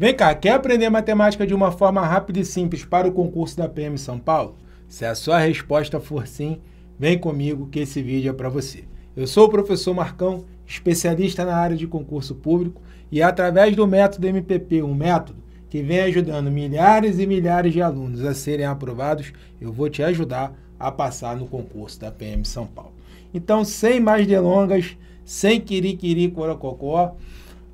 Vem cá, quer aprender matemática de uma forma rápida e simples para o concurso da PM São Paulo? Se a sua resposta for sim, vem comigo que esse vídeo é para você. Eu sou o professor Marcão, especialista na área de concurso público e é através do método MPP, um método que vem ajudando milhares e milhares de alunos a serem aprovados, eu vou te ajudar a passar no concurso da PM São Paulo. Então, sem mais delongas, sem quiri-quiri, corococó,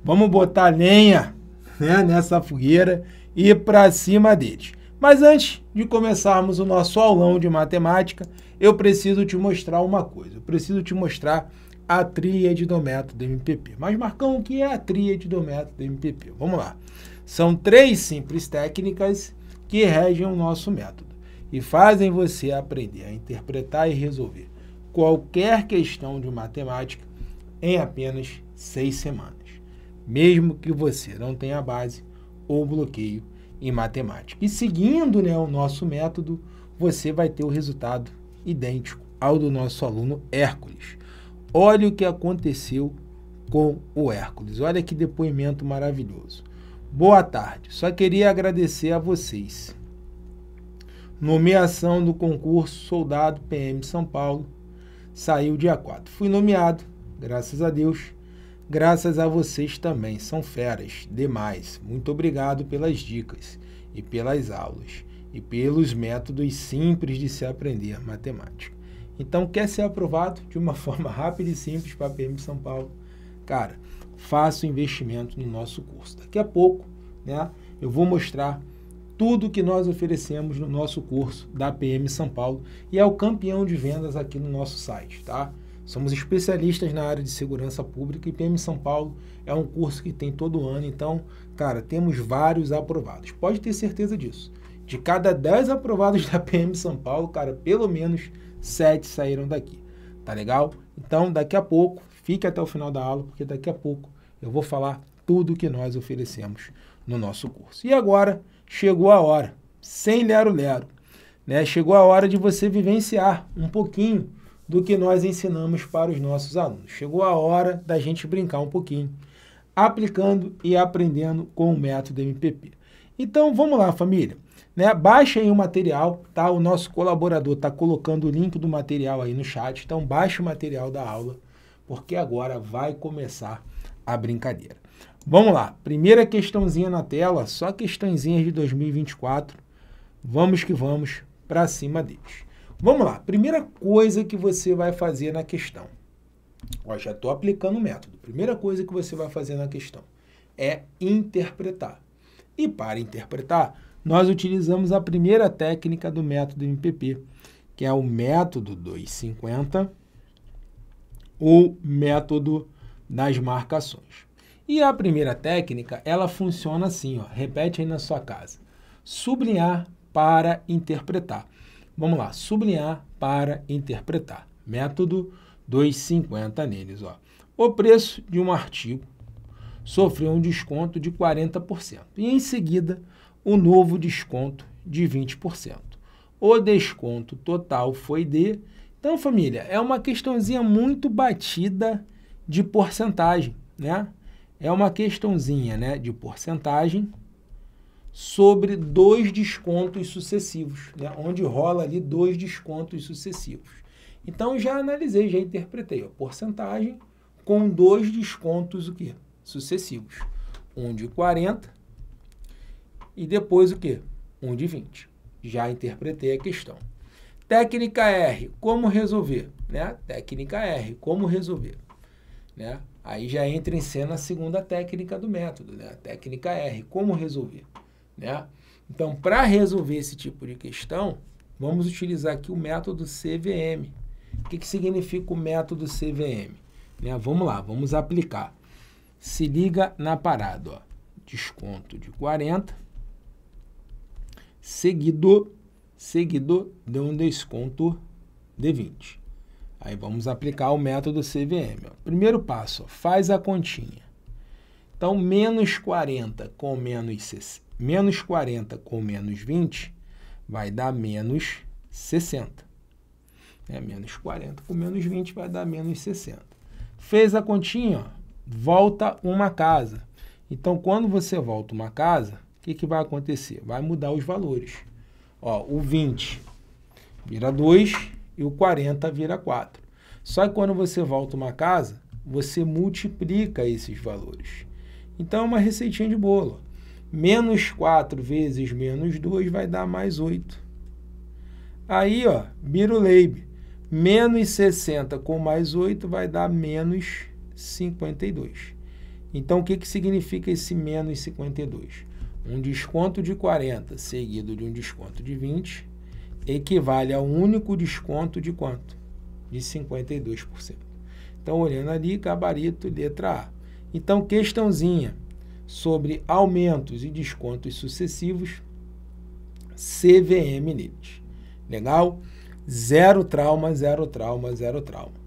vamos botar lenha né, nessa fogueira e para cima deles. Mas antes de começarmos o nosso aulão de matemática, eu preciso te mostrar uma coisa. Eu preciso te mostrar a tríade do método MPP. Mas, Marcão, o que é a tríade do método MPP? Vamos lá. São três simples técnicas que regem o nosso método e fazem você aprender a interpretar e resolver qualquer questão de matemática em apenas seis semanas mesmo que você não tenha base ou bloqueio em matemática. E seguindo né, o nosso método, você vai ter o resultado idêntico ao do nosso aluno Hércules. Olha o que aconteceu com o Hércules. Olha que depoimento maravilhoso. Boa tarde. Só queria agradecer a vocês. Nomeação do concurso Soldado PM São Paulo saiu dia 4. Fui nomeado, graças a Deus, Graças a vocês também, são feras demais. Muito obrigado pelas dicas e pelas aulas e pelos métodos simples de se aprender matemática. Então, quer ser aprovado de uma forma rápida e simples para a PM São Paulo? Cara, faça o investimento no nosso curso. Daqui a pouco, né, eu vou mostrar tudo que nós oferecemos no nosso curso da PM São Paulo e é o campeão de vendas aqui no nosso site, tá? Somos especialistas na área de segurança pública e PM São Paulo é um curso que tem todo ano, então, cara, temos vários aprovados. Pode ter certeza disso. De cada 10 aprovados da PM São Paulo, cara, pelo menos 7 saíram daqui. Tá legal? Então, daqui a pouco, fique até o final da aula, porque daqui a pouco eu vou falar tudo o que nós oferecemos no nosso curso. E agora chegou a hora, sem lero-lero, né? Chegou a hora de você vivenciar um pouquinho do que nós ensinamos para os nossos alunos. Chegou a hora da gente brincar um pouquinho, aplicando e aprendendo com o método MPP. Então, vamos lá, família. Né? Baixem o material, tá? O nosso colaborador está colocando o link do material aí no chat. Então, baixe o material da aula, porque agora vai começar a brincadeira. Vamos lá. Primeira questãozinha na tela, só questãozinhas de 2024. Vamos que vamos para cima deles. Vamos lá, primeira coisa que você vai fazer na questão. Ó, já estou aplicando o método. Primeira coisa que você vai fazer na questão é interpretar. E para interpretar, nós utilizamos a primeira técnica do método MPP, que é o método 250 ou método das marcações. E a primeira técnica, ela funciona assim, ó, repete aí na sua casa. Sublinhar para interpretar. Vamos lá, sublinhar para interpretar. Método 250 neles. Ó. O preço de um artigo sofreu um desconto de 40% e, em seguida, um novo desconto de 20%. O desconto total foi de. Então, família, é uma questãozinha muito batida de porcentagem, né? É uma questãozinha né, de porcentagem sobre dois descontos sucessivos, né? onde rola ali dois descontos sucessivos. Então já analisei, já interpretei a porcentagem com dois descontos o quê? sucessivos. Um de 40 e depois o quê? Um de 20. Já interpretei a questão. Técnica R, como resolver? Né? Técnica R, como resolver? Né? Aí já entra em cena a segunda técnica do método, né? Técnica R, como resolver? Né? Então, para resolver esse tipo de questão, vamos utilizar aqui o método CVM. O que, que significa o método CVM? Né? Vamos lá, vamos aplicar. Se liga na parada, ó. desconto de 40, seguido, seguido de um desconto de 20. Aí vamos aplicar o método CVM. Ó. Primeiro passo, ó, faz a continha. Então, menos 40 com menos menos 40 com menos 20 vai dar menos 60. É, menos 40 com menos 20 vai dar menos 60. Fez a continha, ó, volta uma casa. Então, quando você volta uma casa, o que, que vai acontecer? Vai mudar os valores. Ó, o 20 vira 2 e o 40 vira 4. Só que quando você volta uma casa, você multiplica esses valores. Então, é uma receitinha de bolo. Menos 4 vezes menos 2 vai dar mais 8. Aí, ó, vira o Leib. Menos 60 com mais 8 vai dar menos 52. Então, o que, que significa esse menos 52? Um desconto de 40 seguido de um desconto de 20 equivale a um único desconto de quanto? De 52%. Então, olhando ali, gabarito, letra A. Então, questãozinha sobre aumentos e descontos sucessivos, CVM neles. Legal? Zero trauma, zero trauma, zero trauma.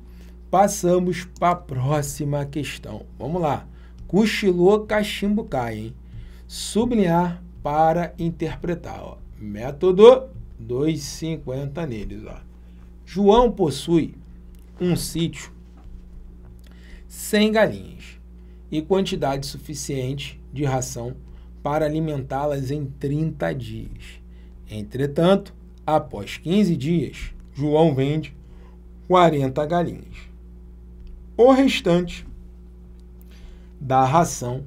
Passamos para a próxima questão. Vamos lá. Cochilou, cachimbo cai, hein? Sublinhar para interpretar. Ó. Método 250 neles. Ó. João possui um sítio sem galinhas e quantidade suficiente de ração para alimentá-las em 30 dias. Entretanto, após 15 dias, João vende 40 galinhas. O restante da ração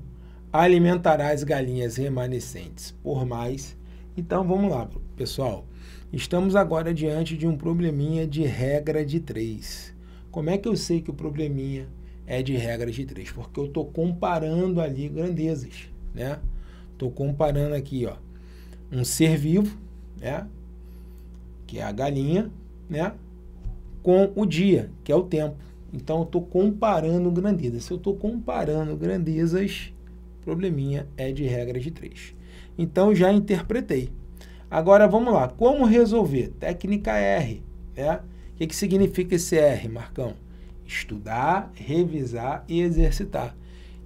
alimentará as galinhas remanescentes por mais. Então vamos lá, pessoal. Estamos agora diante de um probleminha de regra de três. Como é que eu sei que o probleminha é de regra de três, porque eu estou comparando ali grandezas, né? Estou comparando aqui, ó, um ser vivo, né? Que é a galinha, né? Com o dia, que é o tempo. Então eu estou comparando grandezas. Se eu estou comparando grandezas, probleminha é de regra de três. Então já interpretei. Agora vamos lá, como resolver? Técnica R, né? O que, que significa esse R, Marcão? estudar, revisar e exercitar.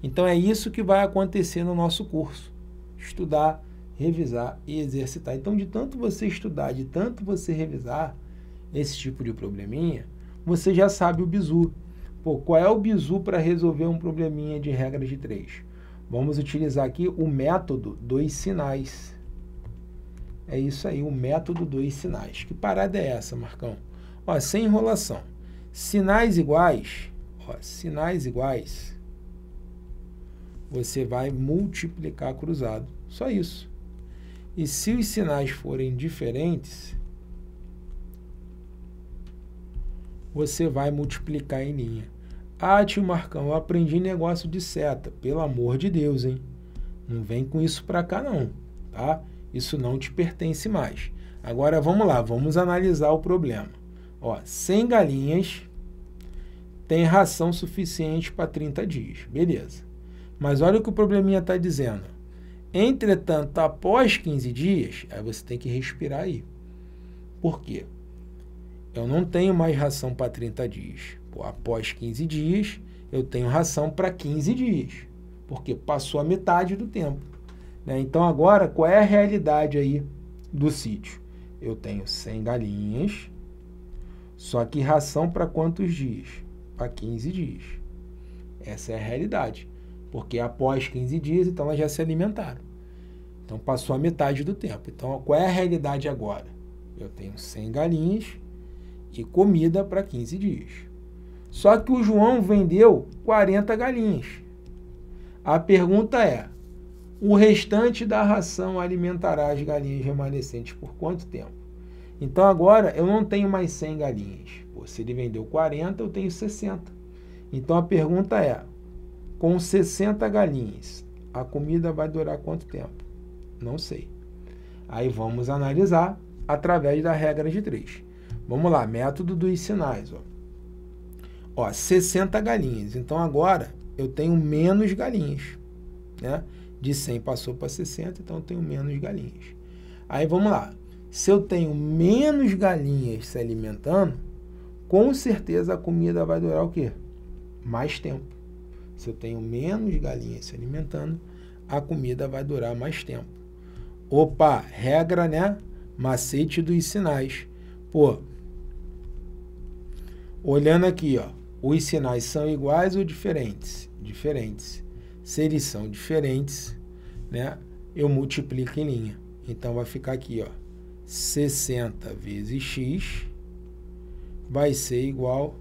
Então é isso que vai acontecer no nosso curso: estudar, revisar e exercitar. Então, de tanto você estudar, de tanto você revisar esse tipo de probleminha, você já sabe o bizu. Pô, qual é o bizu para resolver um probleminha de regra de três? Vamos utilizar aqui o método dos sinais. É isso aí, o método dos sinais. Que parada é essa, Marcão? Ó, sem enrolação. Sinais iguais, ó, sinais iguais, você vai multiplicar cruzado. Só isso. E se os sinais forem diferentes, você vai multiplicar em linha. Ah, tio Marcão, eu aprendi negócio de seta. Pelo amor de Deus, hein? Não vem com isso para cá, não, tá? Isso não te pertence mais. Agora vamos lá, vamos analisar o problema. Ó, 100 galinhas tem ração suficiente para 30 dias. Beleza. Mas olha o que o probleminha está dizendo. Entretanto, após 15 dias, aí você tem que respirar aí. Por quê? Eu não tenho mais ração para 30 dias. Pô, após 15 dias, eu tenho ração para 15 dias. Porque passou a metade do tempo. Né? Então, agora, qual é a realidade aí do sítio? Eu tenho 100 galinhas só que ração para quantos dias? Para 15 dias. Essa é a realidade. Porque após 15 dias, então elas já se alimentaram. Então passou a metade do tempo. Então qual é a realidade agora? Eu tenho 100 galinhas e comida para 15 dias. Só que o João vendeu 40 galinhas. A pergunta é: o restante da ração alimentará as galinhas remanescentes por quanto tempo? Então agora eu não tenho mais 100 galinhas. Pô, se ele vendeu 40, eu tenho 60. Então a pergunta é: com 60 galinhas, a comida vai durar quanto tempo? Não sei. Aí vamos analisar através da regra de 3. Vamos lá, método dos sinais. Ó. Ó, 60 galinhas. Então agora eu tenho menos galinhas. Né? De 100 passou para 60, então eu tenho menos galinhas. Aí vamos lá. Se eu tenho menos galinhas se alimentando, com certeza a comida vai durar o quê? Mais tempo. Se eu tenho menos galinhas se alimentando, a comida vai durar mais tempo. Opa, regra, né? Macete dos sinais. Pô, olhando aqui, ó, os sinais são iguais ou diferentes? Diferentes. Se eles são diferentes, né? Eu multiplico em linha. Então vai ficar aqui, ó. 60 vezes x vai ser igual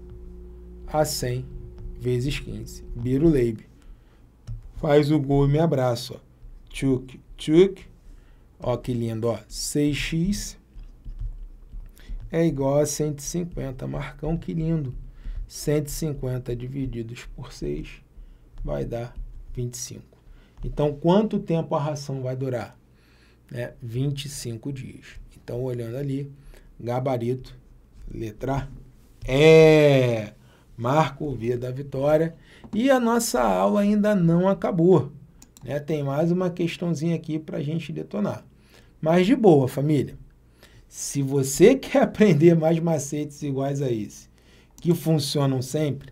a 100 vezes 15. Biro Leib. Faz o gol e me abraça, Ó. Tchuk, tchuk. Ó que lindo, ó. 6x é igual a 150. Marcão, que lindo. 150 divididos por 6 vai dar 25. Então, quanto tempo a ração vai durar? É 25 dias. Então, olhando ali, gabarito, letra E. Marco V da vitória. E a nossa aula ainda não acabou. Né? Tem mais uma questãozinha aqui para a gente detonar. Mas de boa, família. Se você quer aprender mais macetes iguais a esse, que funcionam sempre,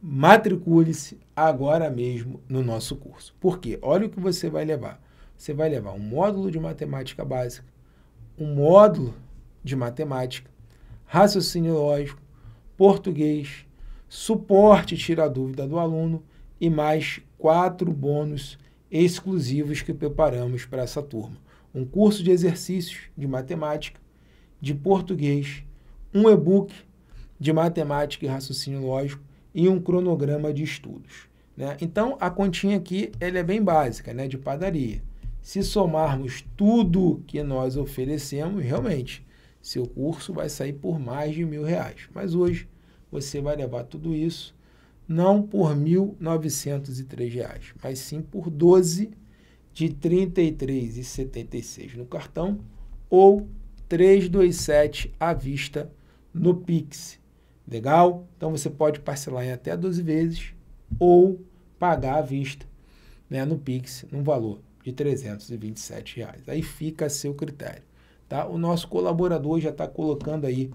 matricule-se agora mesmo no nosso curso. Por quê? Olha o que você vai levar. Você vai levar um módulo de matemática básica, um módulo de matemática, raciocínio lógico, português, suporte tira a dúvida do aluno e mais quatro bônus exclusivos que preparamos para essa turma. Um curso de exercícios de matemática, de português, um e-book de matemática e raciocínio lógico e um cronograma de estudos. Né? Então, a continha aqui ela é bem básica, né? de padaria. Se somarmos tudo que nós oferecemos, realmente, seu curso vai sair por mais de mil reais. Mas hoje você vai levar tudo isso não por R$ 1.903, mas sim por 12 de R$ 33,76 no cartão ou 327 à vista no Pix. Legal? Então você pode parcelar em até 12 vezes ou pagar à vista né, no Pix, num valor de 327 reais. Aí fica a seu critério, tá? O nosso colaborador já está colocando aí,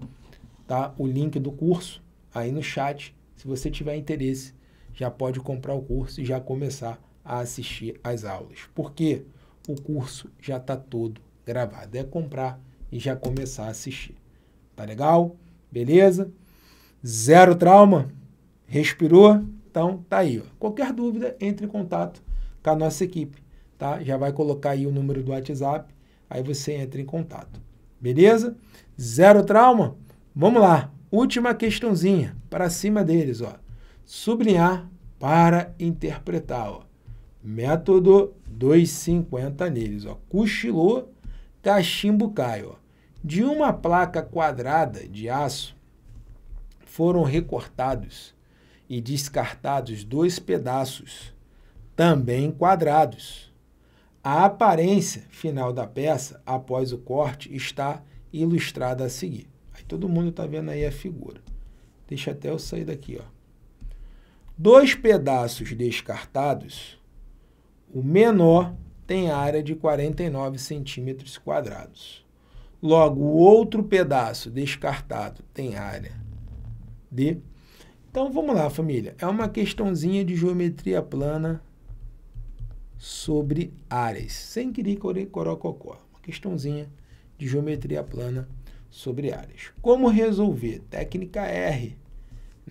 tá? O link do curso aí no chat. Se você tiver interesse, já pode comprar o curso e já começar a assistir às aulas. Porque o curso já está todo gravado. É comprar e já começar a assistir. Tá legal? Beleza? Zero trauma? Respirou? Então, tá aí. Ó. Qualquer dúvida, entre em contato com a nossa equipe tá? Já vai colocar aí o número do WhatsApp, aí você entra em contato. Beleza? Zero trauma? Vamos lá. Última questãozinha para cima deles, ó. Sublinhar para interpretar, ó. Método 250 neles, ó. Cochilou, cachimbo tá cai, ó. De uma placa quadrada de aço foram recortados e descartados dois pedaços, também quadrados a aparência final da peça após o corte está ilustrada a seguir. Aí todo mundo está vendo aí a figura. Deixa até eu sair daqui, ó. Dois pedaços descartados, o menor tem área de 49 centímetros quadrados. Logo, o outro pedaço descartado tem área de... Então, vamos lá, família. É uma questãozinha de geometria plana sobre áreas, sem querer corococó. Uma questãozinha de geometria plana sobre áreas. Como resolver? Técnica R,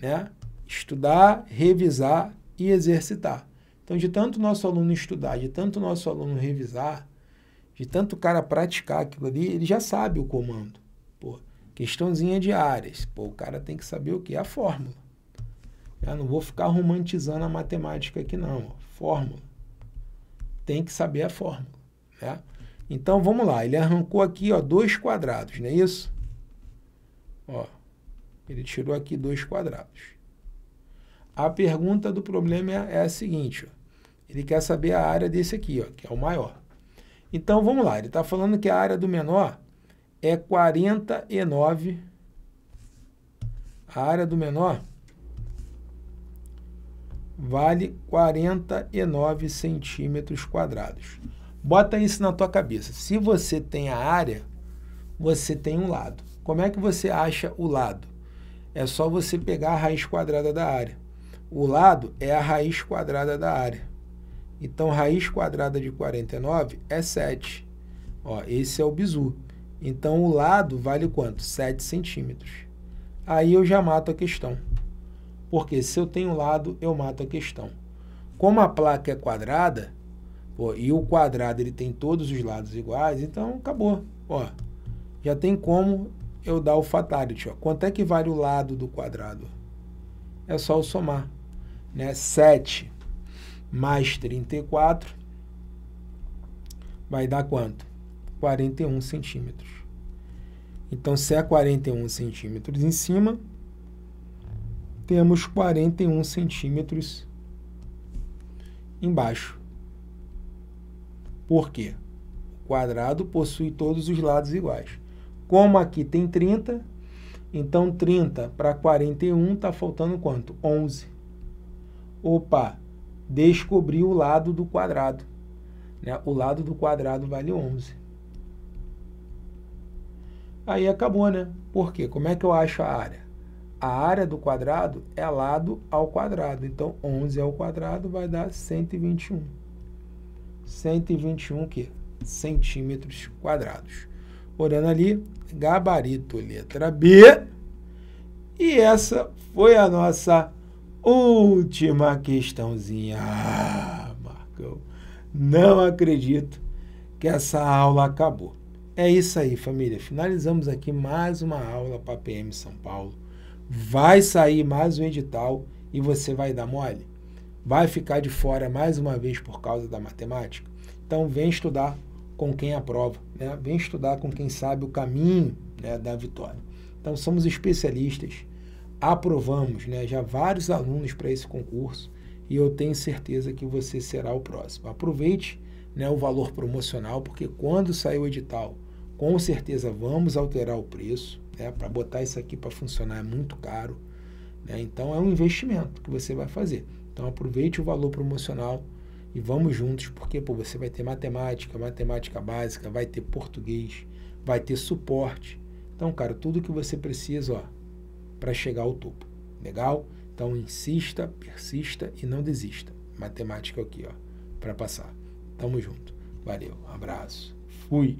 né? Estudar, revisar e exercitar. Então, de tanto nosso aluno estudar, de tanto nosso aluno revisar, de tanto o cara praticar aquilo ali, ele já sabe o comando. Pô, questãozinha de áreas. Pô, o cara tem que saber o que? A fórmula. Eu não vou ficar romantizando a matemática aqui, não. Fórmula tem que saber a fórmula. Né? Então vamos lá, ele arrancou aqui ó, dois quadrados, não é isso? Ó, ele tirou aqui dois quadrados. A pergunta do problema é, é a seguinte: ó, ele quer saber a área desse aqui, ó, que é o maior. Então vamos lá, ele está falando que a área do menor é 49. A área do menor vale 49 centímetros quadrados. Bota isso na tua cabeça. Se você tem a área, você tem um lado. Como é que você acha o lado? É só você pegar a raiz quadrada da área. O lado é a raiz quadrada da área. Então, raiz quadrada de 49 é 7. Ó, esse é o bizu. Então, o lado vale quanto? 7 centímetros. Aí eu já mato a questão porque se eu tenho um lado, eu mato a questão. Como a placa é quadrada, pô, e o quadrado ele tem todos os lados iguais, então acabou. Ó, já tem como eu dar o fatality. Ó. Quanto é que vale o lado do quadrado? É só eu somar. Né? 7 mais 34 vai dar quanto? 41 centímetros. Então, se é 41 centímetros em cima, temos 41 centímetros embaixo. Por quê? O quadrado possui todos os lados iguais. Como aqui tem 30, então 30 para 41 está faltando quanto? 11. Opa, descobri o lado do quadrado. Né? O lado do quadrado vale 11. Aí acabou, né? Por quê? Como é que eu acho a área? a área do quadrado é lado ao quadrado. Então, 11 ao quadrado vai dar 121. 121 que? Centímetros quadrados. Olhando ali, gabarito, letra B. E essa foi a nossa última questãozinha. Ah, Marcão, não acredito que essa aula acabou. É isso aí, família. Finalizamos aqui mais uma aula para a PM São Paulo vai sair mais um edital e você vai dar mole? Vai ficar de fora mais uma vez por causa da matemática? Então vem estudar com quem aprova, né? vem estudar com quem sabe o caminho né, da vitória. Então somos especialistas, aprovamos né, já vários alunos para esse concurso e eu tenho certeza que você será o próximo. Aproveite né, o valor promocional, porque quando sair o edital com certeza vamos alterar o preço, né? Para botar isso aqui para funcionar é muito caro, né? Então é um investimento que você vai fazer. Então aproveite o valor promocional e vamos juntos, porque pô, você vai ter matemática, matemática básica, vai ter português, vai ter suporte. Então, cara, tudo que você precisa, ó, para chegar ao topo. Legal? Então insista, persista e não desista. Matemática aqui, ó, para passar. Tamo junto. Valeu, um abraço. Fui.